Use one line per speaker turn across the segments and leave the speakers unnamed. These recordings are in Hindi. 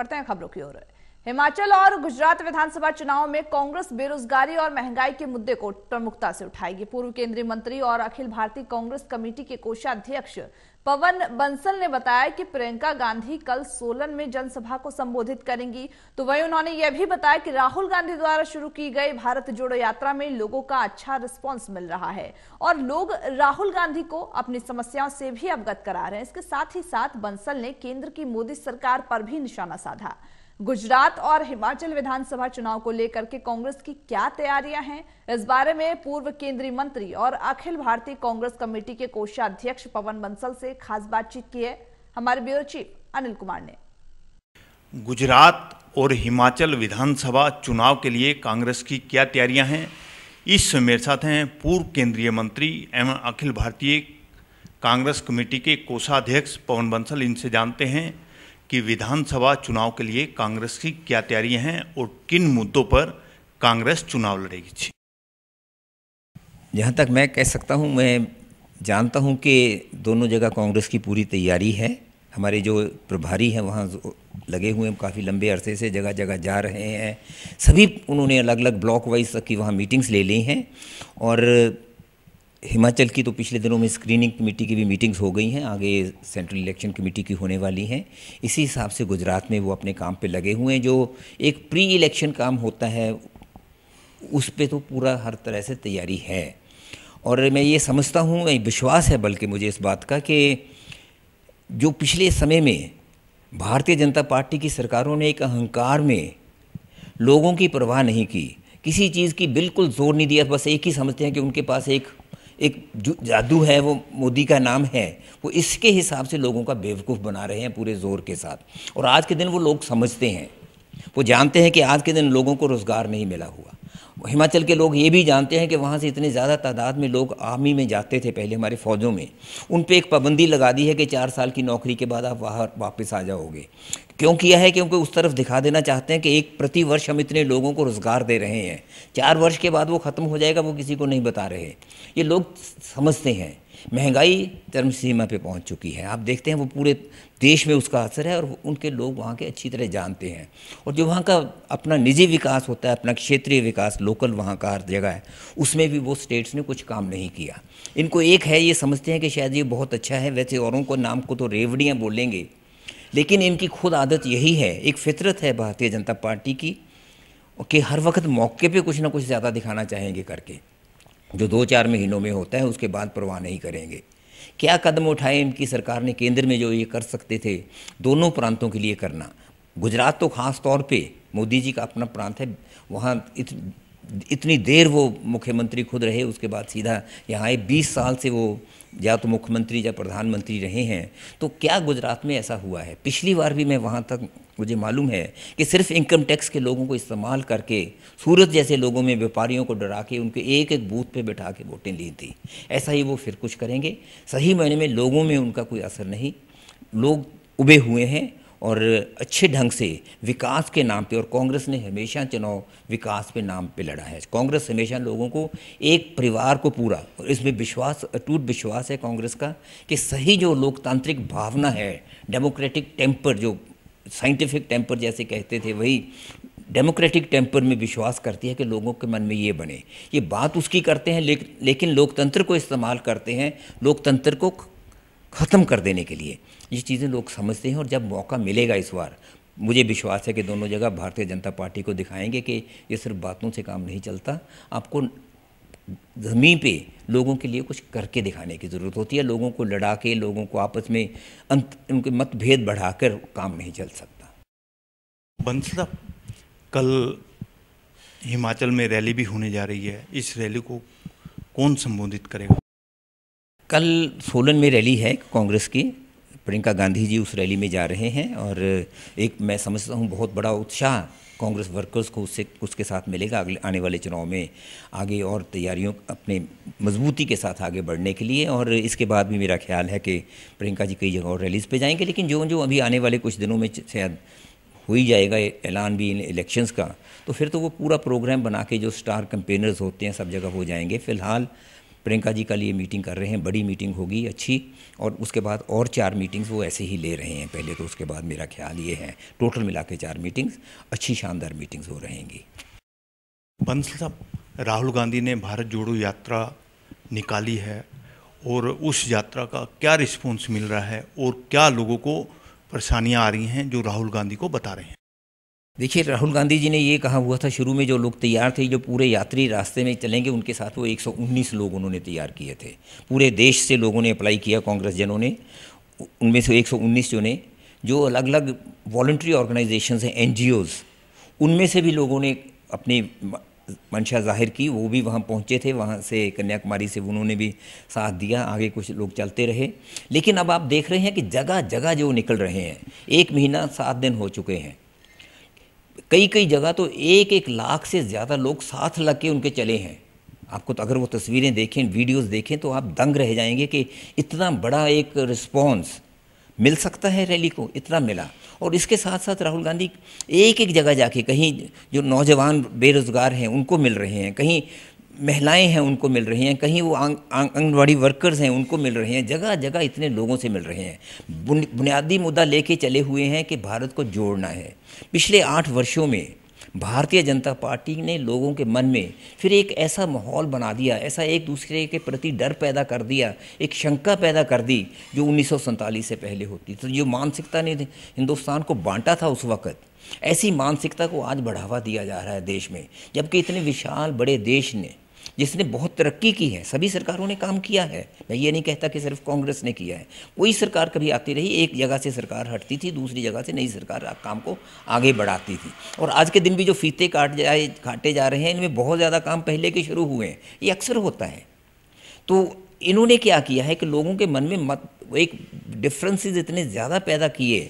बढ़ते हैं खबरों की ओर हिमाचल और गुजरात विधानसभा चुनाव में कांग्रेस बेरोजगारी और महंगाई के मुद्दे को प्रमुखता से उठाएगी पूर्व केंद्रीय मंत्री और अखिल भारतीय कांग्रेस कमेटी के कोषाध्यक्ष पवन बंसल ने बताया कि प्रियंका गांधी कल सोलन में जनसभा को संबोधित करेंगी तो वहीं उन्होंने यह भी बताया कि राहुल गांधी द्वारा शुरू की गई भारत जोड़ो यात्रा में लोगों का अच्छा रिस्पॉन्स मिल रहा है और लोग राहुल गांधी को अपनी समस्याओं से भी अवगत करा रहे हैं इसके साथ ही साथ बंसल ने केंद्र की मोदी सरकार पर भी निशाना साधा गुजरात और हिमाचल विधानसभा चुनाव को लेकर के कांग्रेस की क्या तैयारियां हैं इस बारे में पूर्व केंद्रीय मंत्री और अखिल भारतीय कांग्रेस कमेटी के कोषाध्यक्ष पवन बंसल से खास बातचीत की है हमारे ब्यूरो चीफ अनिल कुमार ने
गुजरात और हिमाचल विधानसभा चुनाव के लिए कांग्रेस की क्या तैयारियां हैं इस समय मेरे साथ हैं पूर्व केंद्रीय मंत्री एवं अखिल भारतीय कांग्रेस कमेटी के कोषाध्यक्ष पवन बंसल इनसे जानते हैं कि विधानसभा चुनाव के लिए कांग्रेस की क्या तैयारियां हैं और किन मुद्दों पर कांग्रेस चुनाव लड़ेगी
जहाँ तक मैं कह सकता हूँ मैं
जानता हूँ कि
दोनों जगह कांग्रेस की पूरी तैयारी है हमारे जो प्रभारी हैं वहाँ लगे हुए हैं काफ़ी लंबे अरसे से जगह जगह जा रहे हैं सभी उन्होंने अलग अलग ब्लॉक वाइज तक की वहाँ मीटिंग्स ले ली हैं और हिमाचल की तो पिछले दिनों में स्क्रीनिंग कमेटी की भी मीटिंग्स हो गई हैं आगे सेंट्रल इलेक्शन कमेटी की होने वाली हैं इसी हिसाब से गुजरात में वो अपने काम पे लगे हुए हैं जो एक प्री इलेक्शन काम होता है उस पर तो पूरा हर तरह से तैयारी है और मैं ये समझता हूँ विश्वास है बल्कि मुझे इस बात का कि जो पिछले समय में भारतीय जनता पार्टी की सरकारों ने एक अहंकार में लोगों की परवाह नहीं की किसी चीज़ की बिल्कुल जोर नहीं दिया बस एक ही समझते हैं कि उनके पास एक एक जादू है वो मोदी का नाम है वो इसके हिसाब से लोगों का बेवकूफ़ बना रहे हैं पूरे ज़ोर के साथ और आज के दिन वो लोग समझते हैं वो जानते हैं कि आज के दिन लोगों को रोज़गार नहीं मिला हुआ हिमाचल के लोग ये भी जानते हैं कि वहाँ से इतने ज़्यादा तादाद में लोग आर्मी में जाते थे पहले हमारे फ़ौजों में उन पर एक पाबंदी लगा दी है कि चार साल की नौकरी के बाद आप बाहर वापस आ जाओगे क्यों किया है क्योंकि उस तरफ दिखा देना चाहते हैं कि एक प्रति वर्ष हम इतने लोगों को रोज़गार दे रहे हैं चार वर्ष के बाद वो ख़त्म हो जाएगा वो किसी को नहीं बता रहे ये लोग समझते हैं महंगाई चरम सीमा पे पहुंच चुकी है आप देखते हैं वो पूरे देश में उसका असर है और उनके लोग वहाँ के अच्छी तरह जानते हैं और जो वहाँ का अपना निजी विकास होता है अपना क्षेत्रीय विकास लोकल वहाँ का हर जगह है उसमें भी वो स्टेट्स ने कुछ काम नहीं किया इनको एक है ये समझते हैं कि शायद ये बहुत अच्छा है वैसे औरों को नाम को तो रेवड़ियाँ बोलेंगे लेकिन इनकी खुद आदत यही है एक फितरत है भारतीय जनता पार्टी की कि हर वक्त मौके पे कुछ ना कुछ ज़्यादा दिखाना चाहेंगे करके जो दो चार महीनों में होता है उसके बाद परवाह नहीं करेंगे क्या कदम उठाए इनकी सरकार ने केंद्र में जो ये कर सकते थे दोनों प्रांतों के लिए करना गुजरात तो खास तौर पे मोदी जी का अपना प्रांत है वहाँ इत, इतनी देर वो मुख्यमंत्री खुद रहे उसके बाद सीधा यहाँ आए बीस साल से वो या तो मुख्यमंत्री या प्रधानमंत्री रहे हैं तो क्या गुजरात में ऐसा हुआ है पिछली बार भी मैं वहाँ तक मुझे मालूम है कि सिर्फ इनकम टैक्स के लोगों को इस्तेमाल करके सूरत जैसे लोगों में व्यापारियों को डरा के उनके एक एक बूथ पे बैठा के वोटें ली थी ऐसा ही वो फिर कुछ करेंगे सही मायने में लोगों में उनका कोई असर नहीं लोग उबे हुए हैं और अच्छे ढंग से विकास के नाम पे और कांग्रेस ने हमेशा चुनाव विकास पे नाम पे लड़ा है कांग्रेस हमेशा लोगों को एक परिवार को पूरा और इसमें विश्वास अटूट विश्वास है कांग्रेस का कि सही जो लोकतांत्रिक भावना है डेमोक्रेटिक टेम्पर जो साइंटिफिक टेम्पर जैसे कहते थे वही डेमोक्रेटिक टेम्पर में विश्वास करती है कि लोगों के मन में ये बने ये बात उसकी करते हैं लेक, लेकिन लोकतंत्र को इस्तेमाल करते हैं लोकतंत्र को ख़त्म कर देने के लिए ये चीज़ें लोग समझते हैं और जब मौका मिलेगा इस बार मुझे विश्वास है कि दोनों जगह भारतीय जनता पार्टी को दिखाएंगे कि ये सिर्फ बातों से काम नहीं चलता आपको ज़मीन पे लोगों के लिए कुछ करके दिखाने की ज़रूरत होती है लोगों को लड़ा के लोगों को आपस में अंत उनके मतभेद बढ़ाकर काम नहीं चल सकता
बंसदा कल हिमाचल में रैली भी होने जा रही है इस रैली को कौन संबोधित करेगा कल सोलन में रैली
है कांग्रेस की प्रियंका गांधी जी उस रैली में जा रहे हैं और एक मैं समझता हूँ बहुत बड़ा उत्साह कांग्रेस वर्कर्स को उससे उसके साथ मिलेगा अगले आने वाले चुनाव में आगे और तैयारियों अपने मजबूती के साथ आगे बढ़ने के लिए और इसके बाद भी मेरा ख्याल है कि प्रियंका जी कई जगह और रैलीज़ पे जाएंगे लेकिन जो जो अभी आने वाले कुछ दिनों में शायद हो ही जाएगा ऐलान भी इन इलेक्शंस का तो फिर तो वो पूरा प्रोग्राम बना के जो स्टार कंपेनर्स होते हैं सब जगह हो जाएंगे फ़िलहाल प्रियंका जी कल ये मीटिंग कर रहे हैं बड़ी मीटिंग होगी अच्छी और उसके बाद और चार मीटिंग्स वो ऐसे ही ले रहे हैं पहले तो उसके बाद मेरा ख्याल ये है टोटल मिला
के चार मीटिंग्स अच्छी शानदार मीटिंग्स हो रहेंगी बंसल साहब राहुल गांधी ने भारत जोड़ो यात्रा निकाली है और उस यात्रा का क्या रिस्पॉन्स मिल रहा है और क्या लोगों को परेशानियाँ आ रही हैं जो राहुल गांधी को बता रहे हैं देखिए राहुल गांधी जी ने ये कहा हुआ था शुरू में जो लोग तैयार थे जो पूरे यात्री रास्ते
में चलेंगे उनके साथ वो 119 लोग उन्होंने तैयार किए थे पूरे देश से लोगों ने अप्लाई किया कांग्रेस जनों ने उनमें से 119 जो ने जो अलग अलग वॉल्ट्री ऑर्गेनाइजेशन हैं एन जी उनमें से भी लोगों ने अपनी मंशा जाहिर की वो भी वहाँ पहुँचे थे वहाँ से कन्याकुमारी से उन्होंने भी साथ दिया आगे कुछ लोग चलते रहे लेकिन अब आप देख रहे हैं कि जगह जगह जो निकल रहे हैं एक महीना सात दिन हो चुके हैं कई कई जगह तो एक एक लाख से ज़्यादा लोग साथ लग के उनके चले हैं आपको तो अगर वो तस्वीरें देखें वीडियोस देखें तो आप दंग रह जाएंगे कि इतना बड़ा एक रिस्पॉन्स मिल सकता है रैली को इतना मिला और इसके साथ साथ राहुल गांधी एक एक जगह जाके कहीं जो नौजवान बेरोज़गार हैं उनको मिल रहे हैं कहीं महिलाएं हैं उनको मिल रही हैं कहीं वो आंगनबाड़ी वर्कर्स हैं उनको मिल रहे हैं जगह जगह इतने लोगों से मिल रहे हैं बुन, बुनियादी मुद्दा लेके चले हुए हैं कि भारत को जोड़ना है पिछले आठ वर्षों में भारतीय जनता पार्टी ने लोगों के मन में फिर एक ऐसा माहौल बना दिया ऐसा एक दूसरे के प्रति डर पैदा कर दिया एक शंका पैदा कर दी जो उन्नीस से पहले होती तो जो मानसिकता ने हिंदुस्तान को बांटा था उस वक़्त ऐसी मानसिकता को आज बढ़ावा दिया जा रहा है देश में जबकि इतने विशाल बड़े देश ने जिसने बहुत तरक्की की है सभी सरकारों ने काम किया है मैं ये नहीं कहता कि सिर्फ कांग्रेस ने किया है कोई सरकार कभी आती रही एक जगह से सरकार हटती थी दूसरी जगह से नई सरकार काम को आगे बढ़ाती थी और आज के दिन भी जो फीते काट जाए काटे जा रहे हैं इनमें बहुत ज़्यादा काम पहले के शुरू हुए हैं ये अक्सर होता है तो इन्होंने क्या किया है कि लोगों के मन में मत एक डिफ्रेंसेज इतने ज़्यादा पैदा किए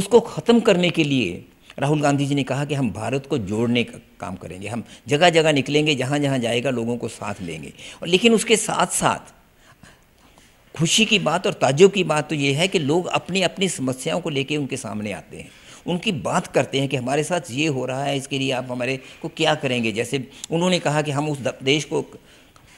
उसको ख़त्म करने के लिए राहुल गांधी जी ने कहा कि हम भारत को जोड़ने का काम करेंगे हम जगह जगह निकलेंगे जहाँ जहाँ जाएगा लोगों को साथ लेंगे और लेकिन उसके साथ साथ खुशी की बात और ताजुब की बात तो ये है कि लोग अपनी अपनी समस्याओं को लेकर उनके सामने आते हैं उनकी बात करते हैं कि हमारे साथ ये हो रहा है इसके लिए आप हमारे को क्या करेंगे जैसे उन्होंने कहा कि हम उस देश को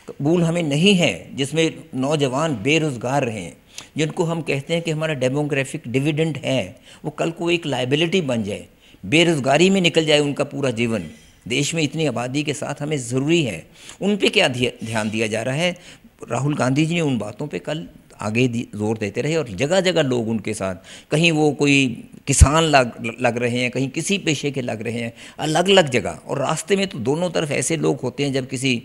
कबूल हमें नहीं है जिसमें नौजवान बेरोज़गार रहे हैं जिनको हम कहते हैं कि हमारा डेमोग्राफिक डिविडेंड है वो कल को एक लाइबिलिटी बन जाए बेरोज़गारी में निकल जाए उनका पूरा जीवन देश में इतनी आबादी के साथ हमें ज़रूरी है उन पर क्या ध्यान दिया जा रहा है राहुल गांधी जी ने उन बातों पर कल आगे जोर देते रहे और जगह जगह लोग उनके साथ कहीं वो कोई किसान लग लग रहे हैं कहीं किसी पेशे के लग रहे हैं अलग अलग जगह और रास्ते में तो दोनों तरफ ऐसे लोग होते हैं जब किसी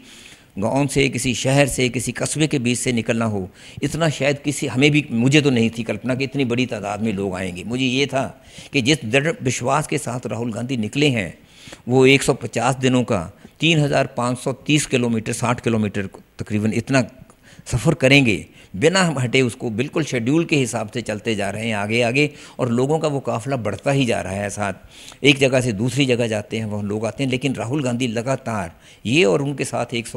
गांव से किसी शहर से किसी कस्बे के बीच से निकलना हो इतना शायद किसी हमें भी मुझे तो नहीं थी कल्पना कि इतनी बड़ी तादाद में लोग आएंगे मुझे ये था कि जिस दृढ़ विश्वास के साथ राहुल गांधी निकले हैं वो 150 दिनों का 3530 किलोमीटर 60 किलोमीटर तकरीबन इतना सफ़र करेंगे बिना हटे उसको बिल्कुल शेड्यूल के हिसाब से चलते जा रहे हैं आगे आगे और लोगों का वो काफ़िला बढ़ता ही जा रहा है साथ एक जगह से दूसरी जगह जाते हैं वह लोग आते हैं लेकिन राहुल गांधी लगातार ये और उनके साथ एक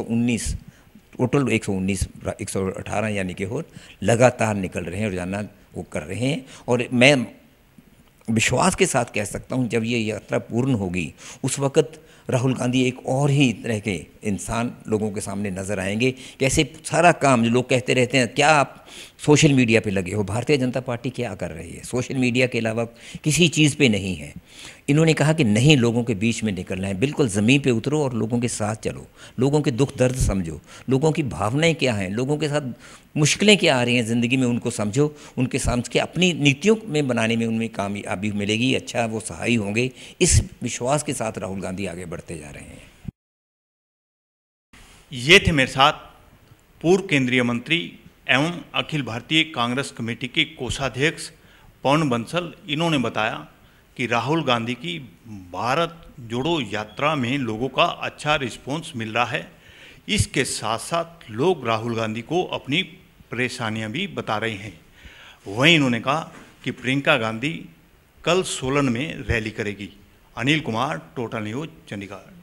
टोटल 119 118 यानी कि हो लगातार निकल रहे हैं और जाना वो कर रहे हैं और मैं विश्वास के साथ कह सकता हूँ जब ये यात्रा पूर्ण होगी उस वक़्त राहुल गांधी एक और ही तरह के इंसान लोगों के सामने नज़र आएंगे कैसे सारा काम जो लोग कहते रहते हैं क्या आप सोशल मीडिया पे लगे हो भारतीय जनता पार्टी क्या कर रही है सोशल मीडिया के अलावा किसी चीज़ पे नहीं है इन्होंने कहा कि नहीं लोगों के बीच में निकलना है बिल्कुल ज़मीन पे उतरो और लोगों के साथ चलो लोगों के दुख दर्द समझो लोगों की भावनाएं क्या हैं लोगों के साथ मुश्किलें क्या आ रही हैं ज़िंदगी में उनको समझो उनके समझ के अपनी नीतियों में बनाने में उनमें कामयाबी मिलेगी अच्छा वो सहाय होंगे इस विश्वास के साथ राहुल गांधी आगे बढ़ते जा रहे हैं
ये थे मेरे साथ पूर्व केंद्रीय मंत्री एवं अखिल भारतीय कांग्रेस कमेटी के कोषाध्यक्ष पवन बंसल इन्होंने बताया कि राहुल गांधी की भारत जोड़ो यात्रा में लोगों का अच्छा रिस्पॉन्स मिल रहा है इसके साथ साथ लोग राहुल गांधी को अपनी परेशानियां भी बता रहे हैं वहीं इन्होंने कहा कि प्रियंका गांधी कल सोलन में रैली करेगी अनिल कुमार टोटल न्यूज चंडीगढ़